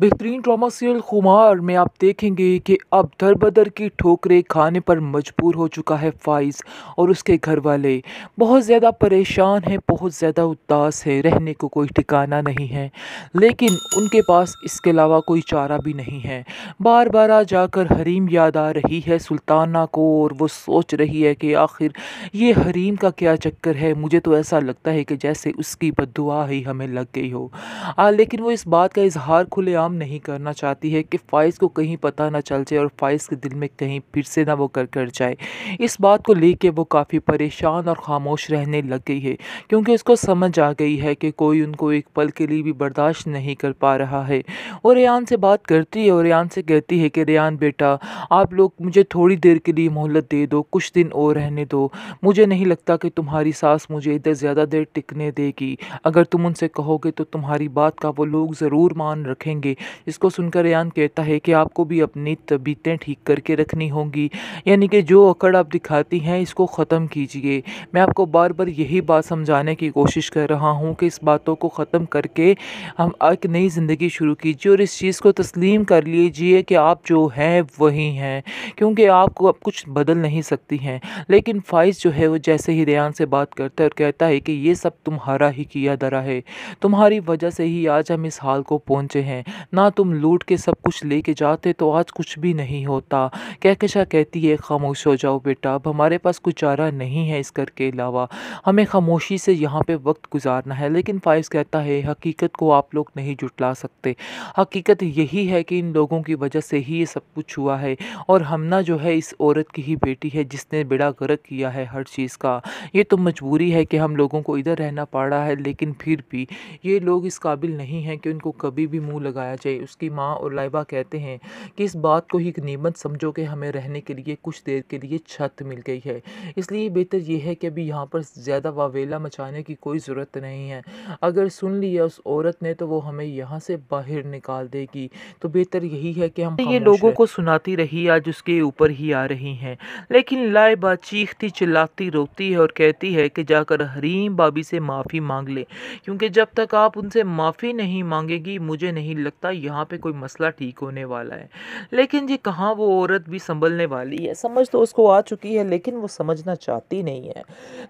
बेहतरीन drama serial खुमार में आप देखेंगे कि अब दर बदर की ठोकरें खाने पर मजबूर हो चुका है फाइज और उसके घर वाले बहुत ज़्यादा परेशान हैं बहुत ज़्यादा उदास है रहने को कोई ठिकाना नहीं है लेकिन उनके पास इसके अलावा कोई चारा भी नहीं है बार बार आ जाकर हरीम याद आ रही है सुल्ताना को और वो सोच रही है कि आखिर ये हरीम का क्या चक्कर है मुझे तो ऐसा लगता है कि जैसे उसकी बदुआ ही हमें लग गई हो आ, लेकिन वो इस बात का इजहार खुलेआम काम नहीं करना चाहती है कि फाइज को कहीं पता ना चल जाए और फाइज के दिल में कहीं फिर से ना वो कर कर जाए इस बात को लेके वो काफ़ी परेशान और ख़ामोश रहने लग गई है क्योंकि उसको समझ आ गई है कि कोई उनको एक पल के लिए भी बर्दाश्त नहीं कर पा रहा है और रेयान से बात करती है और रेयान से कहती है कि रेन बेटा आप लोग मुझे थोड़ी देर के लिए मोहलत दे दो कुछ दिन और रहने दो मुझे नहीं लगता कि तुम्हारी सास मुझे इधर ज़्यादा देर टिकने देगी अगर तुम उनसे कहोगे तो तुम्हारी बात का वो लोग ज़रूर मान रखेंगे इसको सुनकर रेहान कहता है कि आपको भी अपनी तबीयतें ठीक करके रखनी होंगी यानी कि जो अकड़ आप दिखाती हैं इसको ख़त्म कीजिए मैं आपको बार बार यही बात समझाने की कोशिश कर रहा हूँ कि इस बातों को ख़त्म करके हम एक नई ज़िंदगी शुरू कीजिए और इस चीज़ को तस्लीम कर लीजिए कि आप जो हैं वही हैं क्योंकि आपको अब कुछ बदल नहीं सकती हैं लेकिन फाइज जो है वो जैसे ही रेहान से बात करता है और कहता है कि ये सब तुम्हारा ही किया दरा है तुम्हारी वजह से ही आज हम इस हाल को पहुँचे हैं ना तुम लूट के सब कुछ लेके जाते तो आज कुछ भी नहीं होता कहकशा कहती है खामोश हो जाओ बेटा अब हमारे पास कुछ चारा नहीं है इस घर के अलावा हमें खामोशी से यहाँ पे वक्त गुजारना है लेकिन फाइज कहता है हकीकत को आप लोग नहीं जुटला सकते हकीकत यही है कि इन लोगों की वजह से ही ये सब कुछ हुआ है और हमना जो है इस औरत की ही बेटी है जिसने बेड़ा गर्क किया है हर चीज़ का ये तो मजबूरी है कि हम लोगों को इधर रहना पड़ रहा है लेकिन फिर भी ये लोग इस काबिल नहीं हैं कि उनको कभी भी मुँह लगाया जाना चाहिए उसकी माँ और लाइबा कहते हैं कि इस बात को ही नियमत समझो कि हमें रहने के लिए कुछ देर के लिए छत मिल गई है इसलिए बेहतर यह है कि अभी यहाँ पर ज़्यादा वावेला मचाने की कोई ज़रूरत नहीं है अगर सुन लिया उस औरत ने तो वो हमें यहाँ से बाहर निकाल देगी तो बेहतर यही है कि हम ये लोगों को सुनाती रही आज उसके ऊपर ही आ रही हैं लेकिन लाइबा चीखती चिल्लाती रोती है और कहती है कि जाकर हरीम बाबी से माफ़ी मांग ले क्योंकि जब तक आप उनसे माफ़ी नहीं मांगेगी मुझे नहीं लगता सकता यहाँ पे कोई मसला ठीक होने वाला है लेकिन जी कहाँ वो औरत भी संभलने वाली है समझ तो उसको आ चुकी है लेकिन वो समझना चाहती नहीं है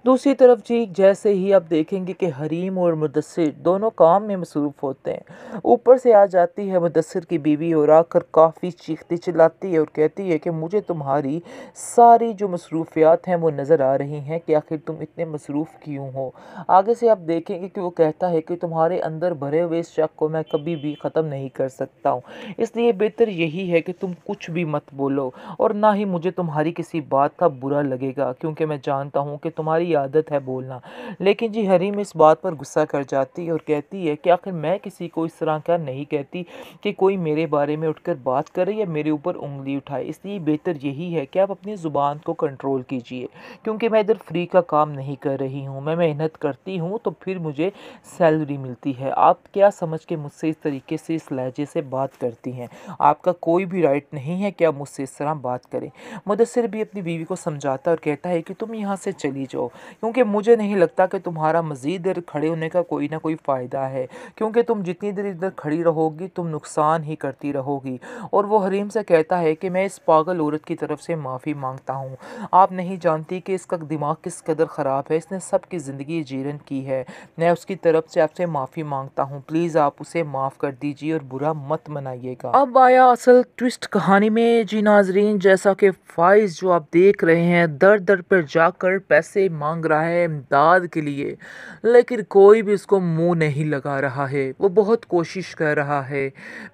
दूसरी तरफ जी जैसे ही आप देखेंगे कि हरीम और मुदसर दोनों काम में मसरूफ़ होते हैं ऊपर से आ जाती है मुदसर की बीवी और आकर काफ़ी चीखती चिल्लाती है और कहती है कि मुझे तुम्हारी सारी जो मसरूफियात हैं वो नज़र आ रही हैं कि आखिर तुम इतने मसरूफ़ क्यों हो आगे से आप देखेंगे कि वो कहता है कि तुम्हारे अंदर भरे हुए इस शक को मैं कभी भी ख़त्म नहीं नहीं कर सकता हूँ इसलिए बेहतर यही है कि तुम कुछ भी मत बोलो और ना ही मुझे तुम्हारी किसी बात का बुरा लगेगा क्योंकि मैं जानता हूँ कि तुम्हारी आदत है बोलना लेकिन जी हरीम इस बात पर गुस्सा कर जाती और कहती है कि आखिर मैं किसी को इस तरह का नहीं कहती कि कोई मेरे बारे में उठकर बात करे या मेरे ऊपर उंगली उठाए इसलिए बेहतर यही है कि आप अपनी ज़ुबान को कंट्रोल कीजिए क्योंकि मैं इधर फ्री का काम नहीं कर रही हूँ मैं मेहनत करती हूँ तो फिर मुझे सैलरी मिलती है आप क्या समझ के मुझसे इस तरीके से इस लहजे से बात करती हैं आपका कोई भी राइट नहीं है कि आप मुझसे इस तरह बात करें मुदसर भी अपनी बीवी को समझाता और कहता है कि तुम यहाँ से चली जाओ क्योंकि मुझे नहीं लगता कि तुम्हारा मज़ीद देर खड़े होने का कोई ना कोई फ़ायदा है क्योंकि तुम जितनी देर इधर खड़ी रहोगी तुम नुकसान ही करती रहोगी और वह हरीम से कहता है कि मैं इस पागल औरत की तरफ से माफ़ी मांगता हूँ आप नहीं जानती कि इसका दिमाग किस कदर ख़राब है इसने सबकी ज़िंदगी जीरन की है मैं उसकी तरफ से आपसे माफ़ी मांगता हूँ प्लीज़ आप उसे माफ़ कर दीजिए और बुरा मत मनाइएगा अब आया असल ट्विस्ट कहानी में जी नाजरीन जैसा कि फाइज जो आप देख रहे हैं दर दर पर जाकर पैसे मांग रहा है इमदाद के लिए लेकिन कोई भी उसको मुंह नहीं लगा रहा है वो बहुत कोशिश कर रहा है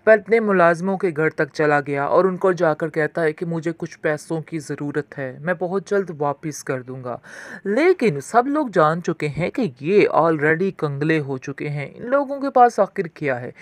पर अपने मुलाजमों के घर तक चला गया और उनको जाकर कहता है कि मुझे कुछ पैसों की ज़रूरत है मैं बहुत जल्द वापस कर दूँगा लेकिन सब लोग जान चुके हैं कि ये ऑलरेडी कंगले हो चुके हैं इन लोगों के पास आखिर क्या है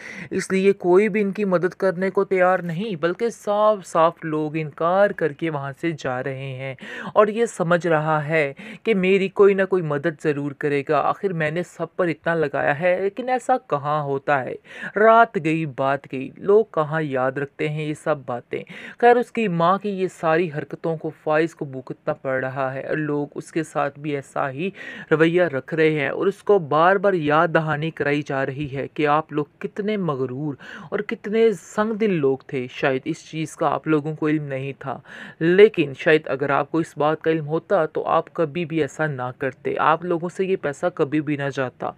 इसलिए कोई भी इनकी मदद करने को तैयार नहीं बल्कि साफ साफ लोग इनकार करके वहाँ से जा रहे हैं और ये समझ रहा है कि मेरी कोई ना कोई मदद ज़रूर करेगा आखिर मैंने सब पर इतना लगाया है लेकिन ऐसा कहाँ होता है रात गई बात गई लोग कहाँ याद रखते हैं ये सब बातें खैर उसकी माँ की ये सारी हरकतों को फाइज को भुगतना पड़ रहा है और लोग उसके साथ भी ऐसा ही रवैया रख रहे हैं और उसको बार बार याद दहानी कराई जा रही है कि आप लोग कितने मगरूर और कितने संगदिल लोग थे शायद इस चीज़ का आप लोगों को इल्म नहीं था लेकिन शायद अगर आपको इस बात का इल्म होता तो आप कभी भी ऐसा ना करते आप लोगों से ये पैसा कभी भी ना जाता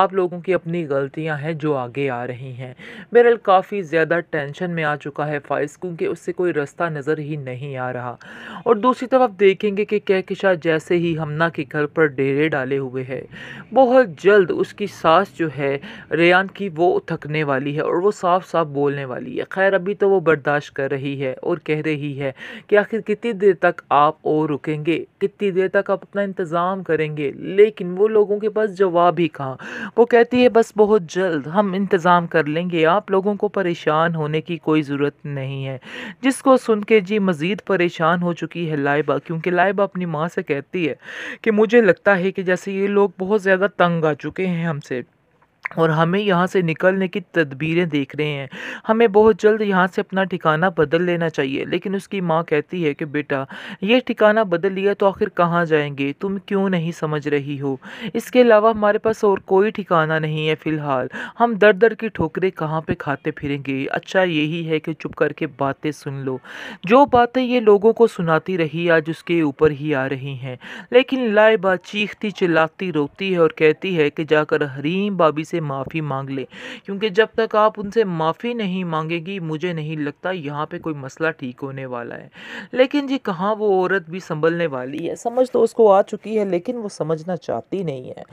आप लोगों की अपनी गलतियाँ हैं जो आगे आ रही हैं बहरहाल काफ़ी ज़्यादा टेंशन में आ चुका है फाइज क्योंकि उससे कोई रास्ता नज़र ही नहीं आ रहा और दूसरी तरफ देखेंगे कि कहकशा जैसे ही हमना के घर पर डेरे डाले हुए है बहुत जल्द उसकी सांस जो है रेयान की वो थकने वाली है और वो साफ साफ बोलने वाली है खैर अभी तो वो बर्दाश्त कर रही है और कह रही है कि आखिर कितनी देर तक आप और रुकेंगे कितनी देर तक आप अपना इंतज़ाम करेंगे लेकिन वो लोगों के पास जवाब ही कहाँ वो कहती है बस बहुत जल्द हम इंतज़ाम कर लेंगे आप लोगों को परेशान होने की कोई ज़रूरत नहीं है जिसको सुन के जी मज़ीद परेशान हो चुकी है लाइबा क्योंकि लाइबा अपनी माँ से कहती है कि मुझे लगता है कि जैसे ये लोग बहुत ज़्यादा तंग आ चुके हैं हमसे और हमें यहाँ से निकलने की तदबीरें देख रहे हैं हमें बहुत जल्द यहाँ से अपना ठिकाना बदल लेना चाहिए लेकिन उसकी माँ कहती है कि बेटा ये ठिकाना बदल लिया तो आखिर कहाँ जाएंगे तुम क्यों नहीं समझ रही हो इसके अलावा हमारे पास और कोई ठिकाना नहीं है फ़िलहाल हम दर दर की ठोकरें कहाँ पर खाते फिरेंगे अच्छा यही है कि चुप करके बातें सुन लो जो बातें ये लोगों को सुनाती रही आज उसके ऊपर ही आ रही हैं लेकिन लाए चीखती चिल्लाती रोती है और कहती है कि जाकर हरीम बाबी से माफ़ी मांग लें क्योंकि जब तक आप उनसे माफ़ी नहीं मांगेगी मुझे नहीं लगता यहाँ पे कोई मसला ठीक होने वाला है लेकिन जी कहाँ वो औरत भी संभलने वाली है समझ तो उसको आ चुकी है लेकिन वो समझना चाहती नहीं है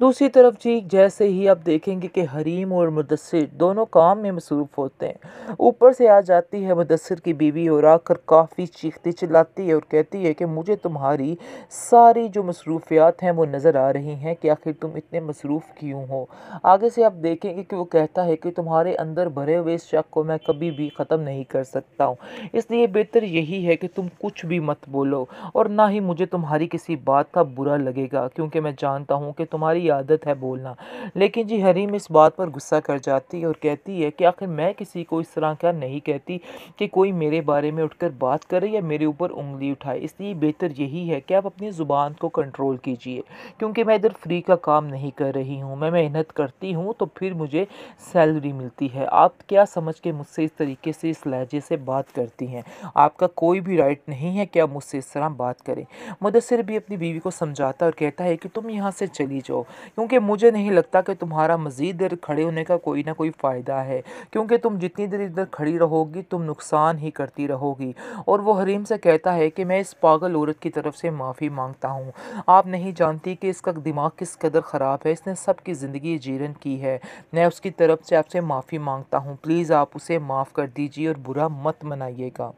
दूसरी तरफ जी जैसे ही आप देखेंगे कि हरीम और मुदसर दोनों काम में मसरूफ़ होते हैं ऊपर से आ जाती है मुदसर की बीवी और आकर काफ़ी चीखती चिल्लाती है और कहती है कि मुझे तुम्हारी सारी जो मसरूफियात हैं वो नज़र आ रही हैं कि आखिर तुम इतने मसरूफ़ क्यों हो आगे से आप देखेंगे कि वो कहता है कि तुम्हारे अंदर भरे हुए इस शक को मैं कभी भी ख़त्म नहीं कर सकता हूँ इसलिए बेहतर यही है कि तुम कुछ भी मत बोलो और ना ही मुझे तुम्हारी किसी बात का बुरा लगेगा क्योंकि मैं जानता हूँ कि तुम्हारी आदत है बोलना लेकिन जी हरीम इस बात पर गुस्सा कर जाती है और कहती है कि आखिर मैं किसी को इस तरह का नहीं कहती कि कोई मेरे बारे में उठकर बात करे या मेरे ऊपर उंगली उठाए इसलिए बेहतर यही है कि आप अपनी ज़ुबान को कंट्रोल कीजिए क्योंकि मैं इधर फ्री का काम नहीं कर रही हूँ मैं मेहनत करती करती हूँ तो फिर मुझे सैलरी मिलती है आप क्या समझ के मुझसे इस तरीके से इस लहजे से बात करती हैं आपका कोई भी राइट नहीं है कि आप मुझसे इस तरह बात करें मुदसर भी अपनी बीवी को समझाता और कहता है कि तुम यहाँ से चली जाओ क्योंकि मुझे नहीं लगता कि तुम्हारा मज़ीद देर खड़े होने का कोई ना कोई फ़ायदा है क्योंकि तुम जितनी देर इधर खड़ी रहोगी तुम नुकसान ही करती रहोगी और वो हरीम से कहता है कि मैं इस पागल औरत की तरफ से माफ़ी मांगता हूँ आप नहीं जानती कि इसका दिमाग किस कदर ख़राब है इसने सबकी ज़िंदगी जी उल्लंघन की है मैं उसकी तरफ से आपसे माफ़ी मांगता हूँ प्लीज़ आप उसे माफ़ कर दीजिए और बुरा मत मनाइएगा